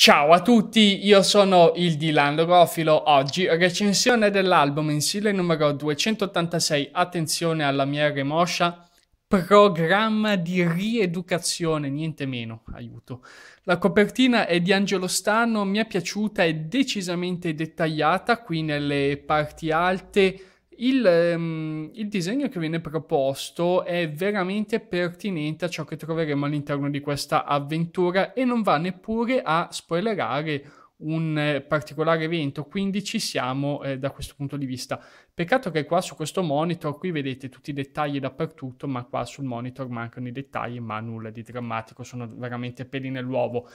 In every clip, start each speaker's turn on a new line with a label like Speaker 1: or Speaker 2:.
Speaker 1: Ciao a tutti, io sono il Dylan Logofilo, oggi recensione dell'album mensile numero 286, attenzione alla mia remoscia, programma di rieducazione, niente meno, aiuto. La copertina è di Angelo Stanno, mi è piaciuta, è decisamente dettagliata, qui nelle parti alte il, um, il, disegno che viene proposto è veramente pertinente a ciò che troveremo all'interno di questa avventura e non va neppure a spoilerare un eh, particolare evento, quindi ci siamo eh, da questo punto di vista. Peccato che qua su questo monitor, qui vedete tutti i dettagli dappertutto, ma qua sul monitor mancano i dettagli, ma nulla di drammatico, sono veramente peli nell'uovo.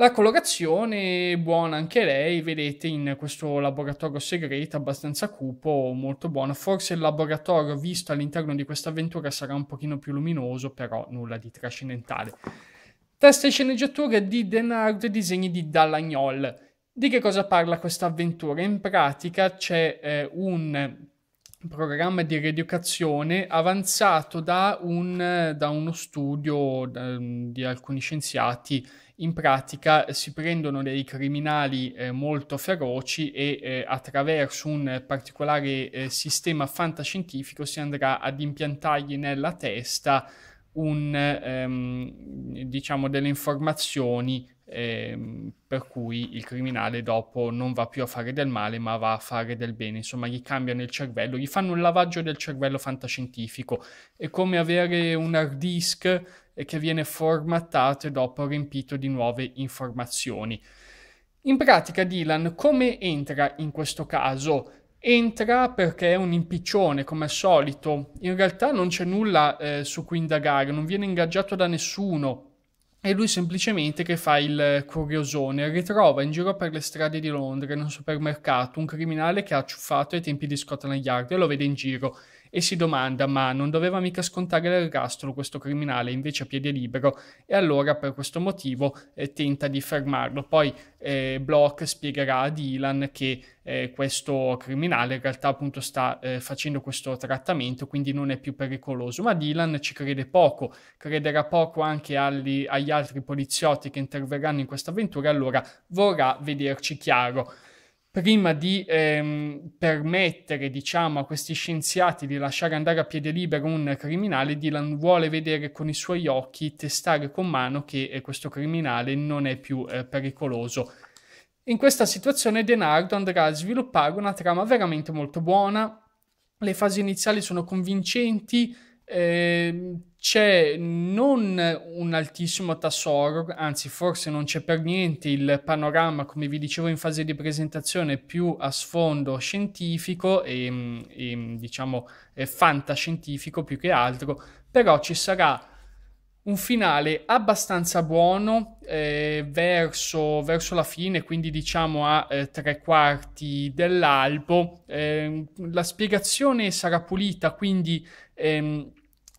Speaker 1: La collocazione è buona anche lei, vedete in questo laboratorio segreto abbastanza cupo, molto buono. Forse il laboratorio visto all'interno di questa avventura sarà un pochino più luminoso, però nulla di trascendentale. Testa e sceneggiatura di Denard e disegni di Dallagnol. Di che cosa parla questa avventura? In pratica c'è eh, un programma di rieducazione avanzato da, un, da uno studio da, di alcuni scienziati in pratica eh, si prendono dei criminali eh, molto feroci e eh, attraverso un particolare eh, sistema fantascientifico si andrà ad impiantargli nella testa un, ehm, diciamo, delle informazioni ehm, per cui il criminale dopo non va più a fare del male ma va a fare del bene, insomma gli cambiano il cervello, gli fanno un lavaggio del cervello fantascientifico, è come avere un hard disk eh, che viene formattato e dopo riempito di nuove informazioni. In pratica Dylan come entra in questo caso? Entra perché è un impiccione come al solito, in realtà non c'è nulla eh, su cui indagare, non viene ingaggiato da nessuno, è lui semplicemente che fa il curiosone, ritrova in giro per le strade di Londra, in un supermercato, un criminale che ha acciuffato ai tempi di Scotland Yard e lo vede in giro e si domanda ma non doveva mica scontare l'ergastolo questo criminale invece a piede libero e allora per questo motivo eh, tenta di fermarlo. Poi eh, Block spiegherà a Dylan che eh, questo criminale in realtà appunto sta eh, facendo questo trattamento quindi non è più pericoloso ma Dylan ci crede poco, crederà poco anche agli, agli altri poliziotti che interverranno in questa avventura e allora vorrà vederci chiaro prima di ehm, permettere diciamo, a questi scienziati di lasciare andare a piede libero un criminale, Dylan vuole vedere con i suoi occhi, testare con mano che eh, questo criminale non è più eh, pericoloso. In questa situazione Denardo andrà a sviluppare una trama veramente molto buona, le fasi iniziali sono convincenti, Ehm, c'è non un altissimo tasso anzi forse non c'è per niente il panorama, come vi dicevo in fase di presentazione, più a sfondo scientifico e, mm, e mm, diciamo eh, fantascientifico più che altro, però ci sarà un finale abbastanza buono eh, verso, verso, la fine, quindi diciamo a eh, tre quarti dell'albo. Eh, la spiegazione sarà pulita, quindi ehm,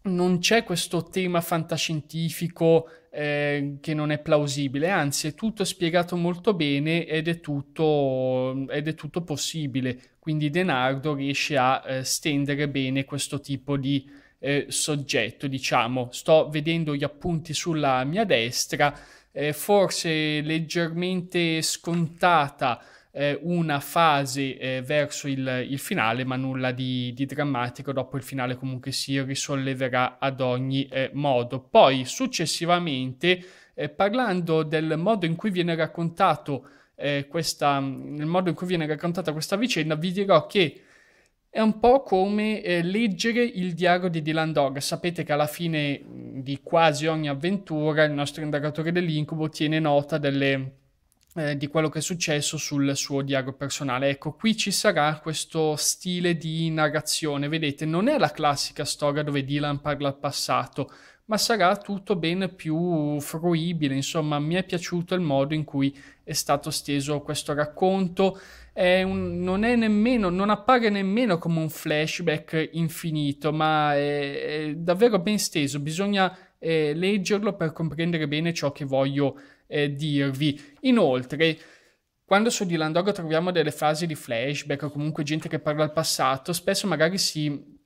Speaker 1: non c'è questo tema fantascientifico eh, che non è plausibile, anzi è tutto spiegato molto bene ed è tutto, ed è tutto possibile, quindi Denardo riesce a eh, stendere bene questo tipo di eh, soggetto, diciamo. Sto vedendo gli appunti sulla mia destra, eh, forse leggermente scontata eh, una fase eh, verso il, il, finale, ma nulla di, di, drammatico. Dopo il finale comunque si risolleverà ad ogni eh, modo. Poi successivamente, eh, parlando del modo in cui viene raccontato eh, questa, nel modo in cui viene raccontata questa vicenda, vi dirò che è un po' come eh, leggere il diario di Dylan Dog. Sapete che alla fine mm, di quasi ogni avventura il nostro indagatore dell'incubo tiene nota delle, eh, di quello che è successo sul suo diario personale. Ecco, qui ci sarà questo stile di narrazione. Vedete, non è la classica storia dove Dylan parla al passato, ma sarà tutto ben più fruibile. Insomma, mi è piaciuto il modo in cui è stato steso questo racconto. È un, non, è nemmeno, non appare nemmeno come un flashback infinito, ma è, è davvero ben steso. Bisogna eh, leggerlo per comprendere bene ciò che voglio eh, dirvi. Inoltre, quando su Dylan Dog troviamo delle frasi di flashback o comunque gente che parla al passato, spesso magari si,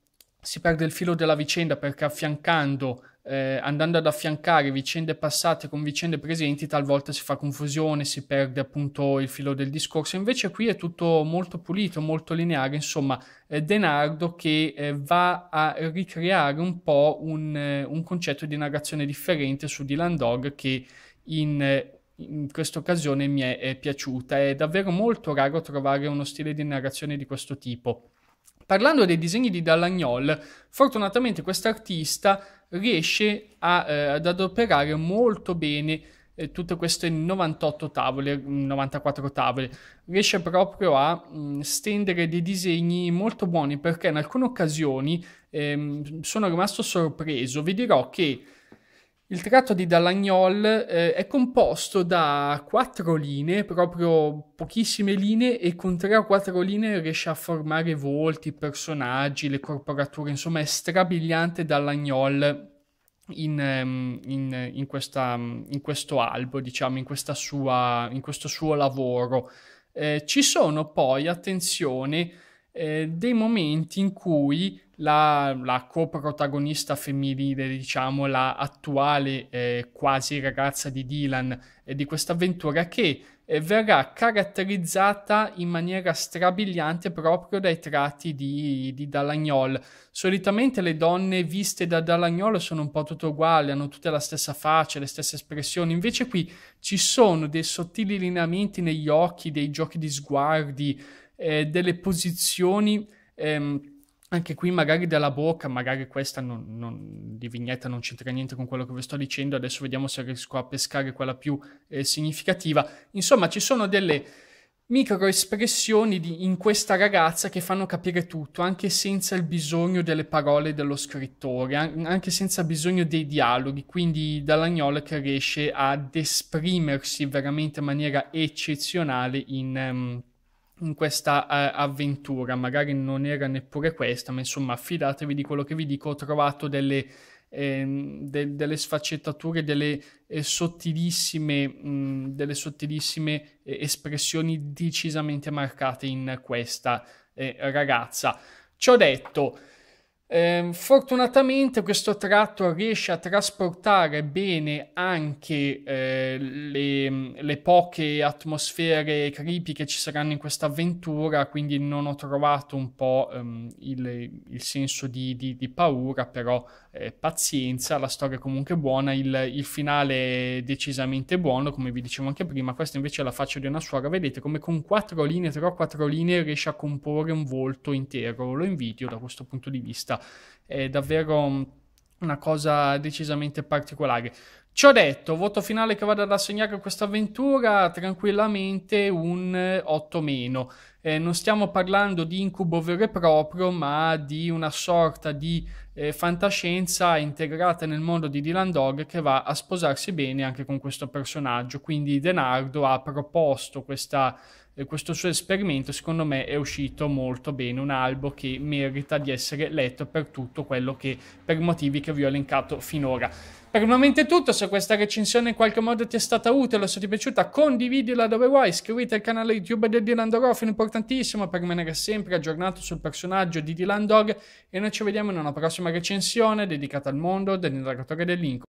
Speaker 1: si perde il filo della vicenda perché affiancando eh, andando ad affiancare vicende passate con vicende presenti, talvolta si fa confusione, si perde appunto il filo del discorso. Invece qui è tutto molto pulito, molto lineare, insomma, eh, Denardo che eh, va a ricreare un po' un, eh, un concetto di narrazione differente su Dylan Dog che in, in questa occasione mi è, è piaciuta. È davvero molto raro trovare uno stile di narrazione di questo tipo. Parlando dei disegni di Dallagnol, fortunatamente quest'artista riesce a, eh, ad adoperare molto bene eh, tutte queste 98 tavole, 94 mm, tavole. Riesce proprio a mh, mm, stendere dei disegni molto buoni perché in alcune occasioni ehm, sono rimasto sorpreso. Vi dirò che il tratto di Dalagnol eh, è composto da quattro linee, proprio pochissime linee, e con tre o quattro linee riesce a formare volti, personaggi, le corporature, insomma è strabiliante Dalagnol in, ehm, in, in, questa, in questo albo, diciamo, in, sua, in questo suo lavoro. Eh, ci sono poi, attenzione, eh, dei momenti in cui la, la, coprotagonista femminile, diciamo, la attuale eh, quasi ragazza di Dylan eh, di questa avventura che eh, verrà caratterizzata in maniera strabiliante proprio dai tratti di, di Dalagnol. Solitamente le donne viste da Dalagnol sono un po' tutte uguali, hanno tutte la stessa faccia, le stesse espressioni, invece qui ci sono dei sottili lineamenti negli occhi, dei giochi di sguardi, eh, delle posizioni. Ehm, anche qui magari dalla bocca, magari questa non, non, di vignetta non c'entra niente con quello che vi sto dicendo, adesso vediamo se riesco a pescare quella più eh, significativa. Insomma, ci sono delle microespressioni di, in questa ragazza che fanno capire tutto, anche senza il bisogno delle parole dello scrittore, an- anche senza bisogno dei dialoghi, quindi Dallagnola che riesce ad esprimersi veramente in maniera eccezionale in... Um, in questa uh, avventura, magari non era neppure questa, ma insomma fidatevi di quello che vi dico, ho trovato delle, eh, de- delle sfaccettature, delle eh, sottilissime, mh, mm, delle sottilissime eh, espressioni decisamente marcate in questa eh, ragazza. Ciò detto, eh, fortunatamente questo tratto riesce a trasportare bene anche eh, le, le, poche atmosfere creepy che ci saranno in questa avventura, quindi non ho trovato un po' ehm, il, il, senso di, di, di paura, però eh, pazienza, la storia è comunque buona, il, il, finale è decisamente buono, come vi dicevo anche prima, questa invece è la faccia di una suora, vedete come con quattro linee, però quattro linee riesce a comporre un volto intero, lo invidio da questo punto di vista è davvero una cosa decisamente particolare. Ci ho detto, voto finale che vado ad assegnare a questa avventura, tranquillamente un 8 meno. Eh, non stiamo parlando di incubo vero e proprio, ma di una sorta di eh, fantascienza integrata nel mondo di Dylan Dog che va a sposarsi bene anche con questo personaggio. Quindi Denardo ha proposto questa questo suo esperimento secondo me è uscito molto bene, un albo che merita di essere letto per tutto quello che, per motivi che vi ho elencato finora. Per il momento è tutto, se questa recensione in qualche modo ti è stata utile o se ti è piaciuta condividila dove vuoi, iscriviti al canale YouTube del Dylan Dog, è importantissimo per rimanere sempre aggiornato sul personaggio di Dylan Dog e noi ci vediamo in una prossima recensione dedicata al mondo dell'indagatore dell'Inco.